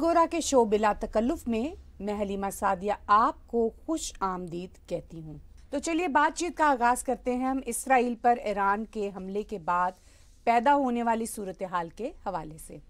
गोरा के शो बिला तकल्लुफ में मैं हलीमा सादिया आपको खुश आमदीद कहती हूँ तो चलिए बातचीत का आगाज़ करते हैं हम इसराइल पर ईरान के हमले के बाद पैदा होने वाली सूरत हाल के हवाले से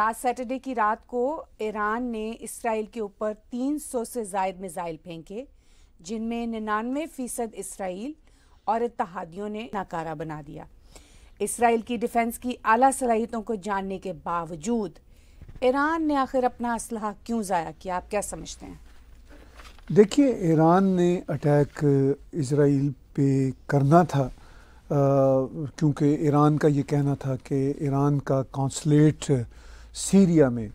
लास्ट सैटरडे की रात को ईरान ने इसराइल के ऊपर 300 से जायद मिज़ाइल फेंके जिनमें निन्यानवे फ़ीसद इसराइल और इतिहादियों ने नाकारा बना दिया इसराइल की डिफेंस की आला सलाहियतों को जानने के बावजूद ईरान ने आखिर अपना असलाह क्यों ज़ाया किया आप क्या समझते हैं देखिए ईरान ने अटैक इसराइल पे करना था क्योंकि ईरान का ये कहना था कि ईरान का कौंसलेट सीरिया में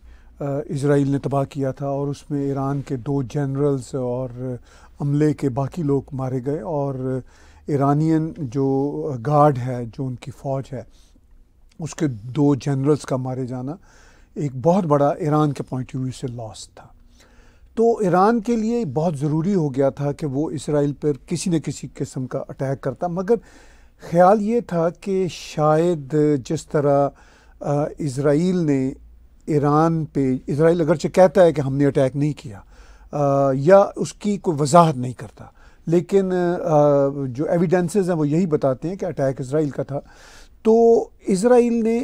इसराइल ने तबाह किया था और उसमें ईरान के दो जनरल्स और अमले के बाकी लोग मारे गए और ईरानियन जो गार्ड है जो उनकी फ़ौज है उसके दो जनरल्स का मारे जाना एक बहुत बड़ा ईरान के पॉइंट ऑफ व्यू से लॉस था तो ईरान के लिए बहुत ज़रूरी हो गया था कि वो इसराइल पर किसी न किसी किस्म का अटैक करता मगर ख्याल ये था कि शायद जिस तरह इसराइल ने ईरान पे इसराइल अगरचे कहता है कि हमने अटैक नहीं किया आ, या उसकी कोई वजाहत नहीं करता लेकिन आ, जो एविडेंसेस हैं वो यही बताते हैं कि अटैक इसराइल का था तो इसराइल ने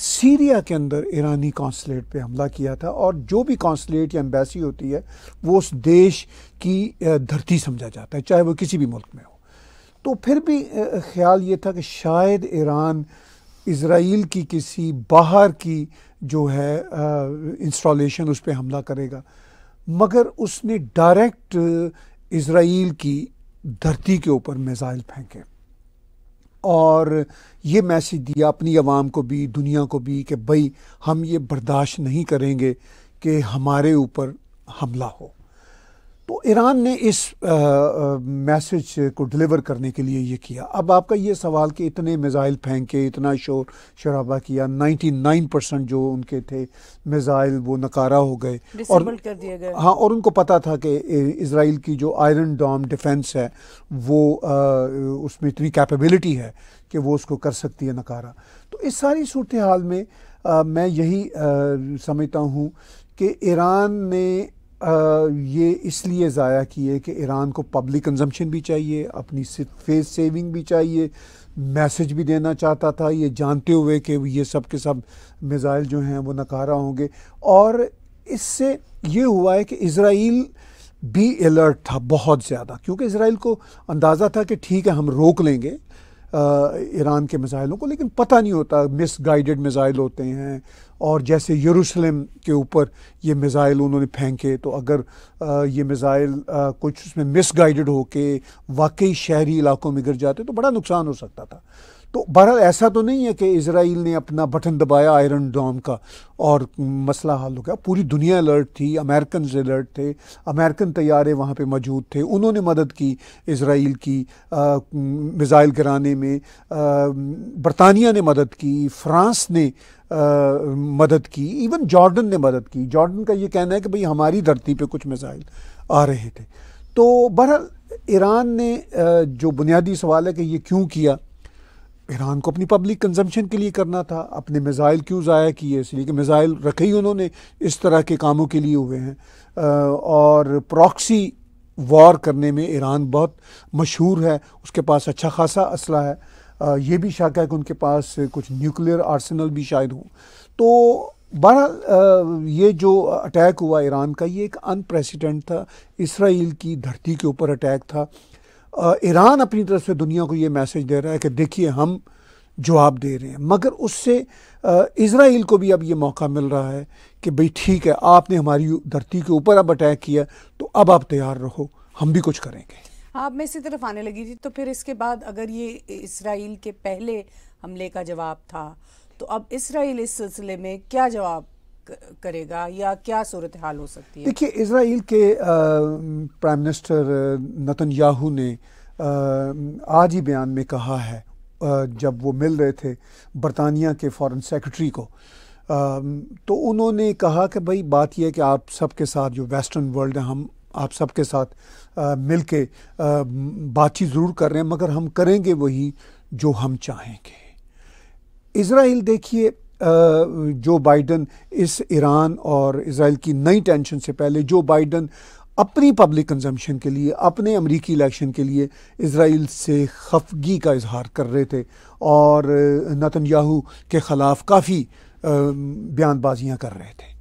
सीरिया के अंदर ईरानी कौंसलेट पे हमला किया था और जो भी कौंसलेट या एम्बेसी होती है वो उस देश की धरती समझा जाता है चाहे वो किसी भी मुल्क में हो तो फिर भी ख्याल ये था कि शायद ईरान इसराइल की किसी बाहर की जो है इंस्टॉलेशन उस पर हमला करेगा मगर उसने डायरेक्ट इसराइल की धरती के ऊपर मिज़ाइल फेंके और ये मैसेज दिया अपनी आवाम को भी दुनिया को भी कि भाई हम ये बर्दाश्त नहीं करेंगे कि हमारे ऊपर हमला हो तो ईरान ने इस मैसेज को डिलीवर करने के लिए ये किया अब आपका ये सवाल कि इतने मिज़ाइल फेंके इतना शोर शराबा किया 99 परसेंट जो उनके थे मिज़ाइल वो नकारा हो गए और कर दिए गए हाँ और उनको पता था कि इसराइल की जो आयरन डॉम डिफेंस है वो आ, उसमें इतनी कैपेबिलिटी है कि वो उसको कर सकती है नकारा तो इस सारी सूरत हाल में आ, मैं यही आ, समझता हूँ कि ईरान ने ये इसलिए ज़ाया किए कि ईरान को पब्लिक कंजम्पशन भी चाहिए अपनी फेस सेविंग भी चाहिए मैसेज भी देना चाहता था ये जानते हुए कि ये सब के सब मिज़ाइल जो हैं वो नकारा होंगे और इससे ये हुआ है कि इसराइल भी अलर्ट था बहुत ज़्यादा क्योंकि इसराइल को अंदाज़ा था कि ठीक है हम रोक लेंगे ईरान के मिज़ाइलों को लेकिन पता नहीं होता मिस गाइडेड मिज़ाइल होते हैं और जैसे यरूशलेम के ऊपर ये मिसाइल उन्होंने फेंके तो अगर आ, ये मिसाइल कुछ उसमें मिस गाइडेड होके वाकई शहरी इलाकों में गिर जाते तो बड़ा नुकसान हो सकता था तो बहरहाल ऐसा तो नहीं है कि इसराइल ने अपना बटन दबाया आयरन डॉम का और मसला हल हो गया पूरी दुनिया अलर्ट थी अमेरिकन अलर्ट थे अमेरिकन तैयारे वहाँ पे मौजूद थे उन्होंने मदद की इसराइल की मिज़ाइल गिराने में बरतानिया ने मदद की फ्रांस ने आ, मदद की इवन जॉर्डन ने मदद की जॉर्डन का ये कहना है कि भाई हमारी धरती पर कुछ मिजाइल आ रहे थे तो बहरहाल ईरान ने जो बुनियादी सवाल है कि ये क्यों किया ईरान को अपनी पब्लिक कंजम्पशन के लिए करना था अपने मिज़ाइल क्यों ज़ाया किए इसलिए कि मिज़ाइल रखे ही उन्होंने इस तरह के कामों के लिए हुए हैं और प्रॉक्सी वॉर करने में ईरान बहुत मशहूर है उसके पास अच्छा खासा असला है ये भी शक है कि उनके पास कुछ न्यूक्लियर आर्सनल भी शायद हो तो बहरहाल ये जो अटैक हुआ ईरान का ये एक अनप्रेसिडेंट था इसराइल की धरती के ऊपर अटैक था ईरान अपनी तरफ से दुनिया को ये मैसेज दे रहा है कि देखिए हम जवाब दे रहे हैं मगर उससे इसराइल को भी अब ये मौका मिल रहा है कि भाई ठीक है आपने हमारी धरती के ऊपर अब अटैक किया तो अब आप तैयार रहो हम भी कुछ करेंगे आप मैं इसी तरफ आने लगी थी तो फिर इसके बाद अगर ये इसराइल के पहले हमले का जवाब था तो अब इसराइल इस सिलसिले में क्या जवाब करेगा या क्या सूरत हाल हो सकती है देखिए इसराइल के प्राइम मिनिस्टर नतन याहू ने आज ही बयान में कहा है जब वो मिल रहे थे बरतानिया के फॉरेन सेक्रेटरी को तो उन्होंने कहा कि भाई बात यह है कि आप सबके साथ जो वेस्टर्न वर्ल्ड है हम आप सबके साथ मिल के बातचीत ज़रूर कर रहे हैं मगर हम करेंगे वही जो हम चाहेंगे इसराइल देखिए जो बाइडन इस ईरान और इसराइल की नई टेंशन से पहले जो बाइडन अपनी पब्लिक कंजम्पशन के लिए अपने अमरीकी इलेक्शन के लिए इसराइल से खफगी का इजहार कर रहे थे और नतन याहू के ख़िलाफ़ काफ़ी बयानबाजियाँ कर रहे थे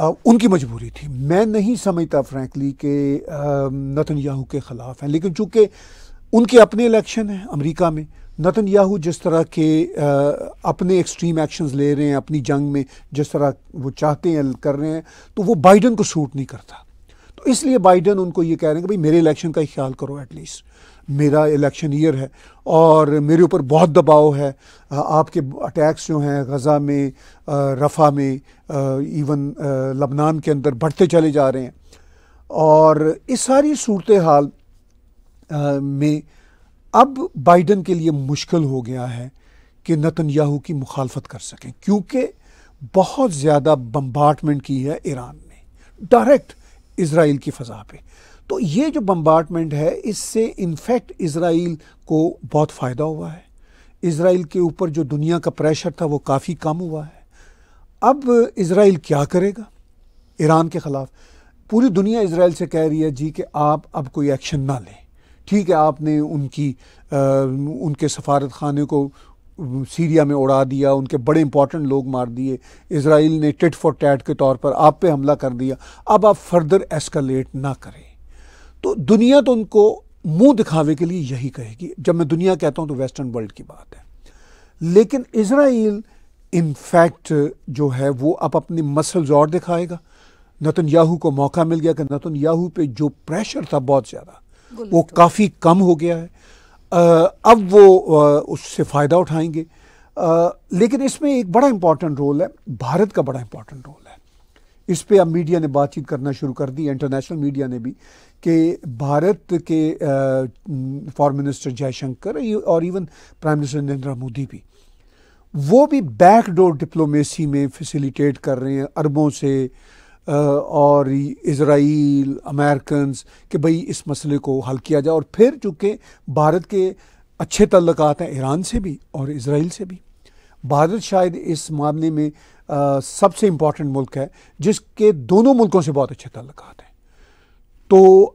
आ, उनकी मजबूरी थी मैं नहीं समझता फ्रैंकली कि नतन याहू के ख़िलाफ़ हैं लेकिन चूंकि उनके अपने इलेक्शन हैं अमरीका में नतन याहू जिस तरह के आ, अपने एक्सट्रीम एक्शंस ले रहे हैं अपनी जंग में जिस तरह वो चाहते हैं कर रहे हैं तो वो बाइडन को सूट नहीं करता तो इसलिए बाइडन उनको ये कह रहे हैं कि भाई मेरे इलेक्शन का ही ख्याल करो एटलीस्ट मेरा इलेक्शन ईयर है और मेरे ऊपर बहुत दबाव है आपके अटैक्स जो हैं गज़ा में रफ़ा में इवन लबनान के अंदर बढ़ते चले जा रहे हैं और इस सारी सूरत हाल में अब बाइडन के लिए मुश्किल हो गया है कि नतनयाहू की मुखालफत कर सकें क्योंकि बहुत ज़्यादा बम्बार्टमेंट की है ईरान ने डायरेक्ट इसराइल की फ़जा पे तो ये जो बम्बार्टमेंट है इससे इनफैक्ट इसराइल को बहुत फ़ायदा हुआ है इसराइल के ऊपर जो दुनिया का प्रेशर था वो काफ़ी कम हुआ है अब इसराइल क्या करेगा ईरान के ख़िलाफ़ पूरी दुनिया इसराइल से कह रही है जी कि आप अब कोई एक्शन ना लें ठीक है आपने उनकी आ, उनके सफारत खाने को सीरिया में उड़ा दिया उनके बड़े इंपॉर्टेंट लोग मार दिए इसराइल ने टिट फॉर टैट के तौर पर आप पे हमला कर दिया अब आप फर्दर एस्कलेट ना करें तो दुनिया तो उनको मुंह दिखावे के लिए यही कहेगी जब मैं दुनिया कहता हूं तो वेस्टर्न वर्ल्ड की बात है लेकिन इसराइल इनफैक्ट जो है वो अब अपने मसल्स और दिखाएगा नतन याहू को मौका मिल गया कि नतन याहू पे जो प्रेशर था बहुत ज़्यादा वो काफ़ी कम हो गया है आ, अब वो आ, उससे फ़ायदा उठाएंगे आ, लेकिन इसमें एक बड़ा इम्पॉर्टेंट रोल है भारत का बड़ा इम्पॉर्टेंट रोल है इस पर अब मीडिया ने बातचीत करना शुरू कर दी इंटरनेशनल मीडिया ने भी कि भारत के फॉरेन मिनिस्टर जयशंकर और even prime minister Narendra Modi भी वो भी बैकडोर डिप्लोमेसी में फैसिलिटेट कर रहे हैं अरबों से और इसराइल अमेरिकन कि भाई इस मसले को हल किया जाए और फिर चूँकि भारत के अच्छे तल्लक हैं ईरान से भी और इसराइल से भी भारत शायद इस मामले में सबसे इम्पॉर्टेंट मुल्क है जिसके दोनों मुल्कों से बहुत अच्छे तल्लक हैं तो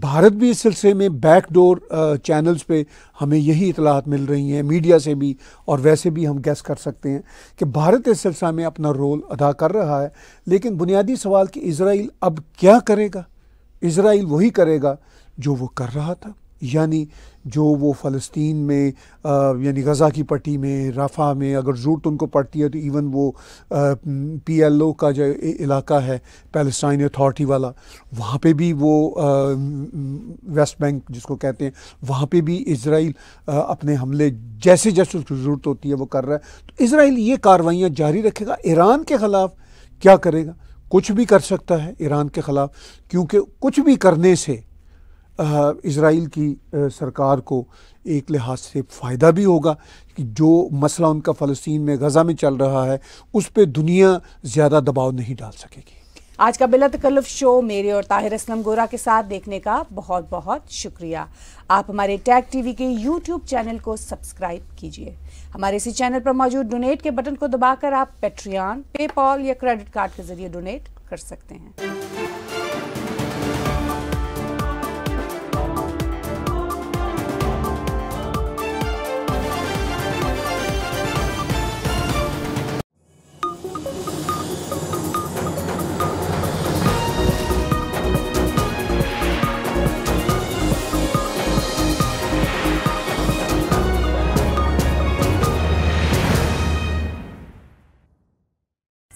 भारत भी इस सिलसिले में बैकडोर चैनल्स uh, पे हमें यही इतलाहत मिल रही हैं मीडिया से भी और वैसे भी हम गैस कर सकते हैं कि भारत इस सिलसिला में अपना रोल अदा कर रहा है लेकिन बुनियादी सवाल कि इसराइल अब क्या करेगा इसराइल वही करेगा जो वो कर रहा था यानी जो वो फ़लस्तीन में यानी गज़ा की पट्टी में रफ़ा में अगर ज़रूरत उनको पड़ती है तो इवन वो पी एल ओ का जो इलाका है पैलेस्टाइन अथॉरिटी वाला वहाँ पे भी वो वेस्ट बैंक जिसको कहते हैं वहाँ पे भी इसराइल अपने हमले जैसे जैसे उसकी ज़रूरत होती है वो कर रहा है तो इसराइल ये कार्रवाइयाँ जारी रखेगा ईरान के ख़िलाफ़ क्या करेगा कुछ भी कर सकता है ईरान के ख़िलाफ़ क्योंकि कुछ भी करने से इसराइल की सरकार को एक लिहाज से फ़ायदा भी होगा कि जो मसला उनका फ़लस्तीन में गज़ा में चल रहा है उस पर दुनिया ज़्यादा दबाव नहीं डाल सकेगी आज का बिला तकल्लफ शो मेरे और ताहिर असलम गोरा के साथ देखने का बहुत बहुत शुक्रिया आप हमारे टैग टीवी के यूट्यूब चैनल को सब्सक्राइब कीजिए हमारे इसी चैनल पर मौजूद डोनेट के बटन को दबाकर आप पेट्रियन पेपॉल या क्रेडिट कार्ड के जरिए डोनेट कर सकते हैं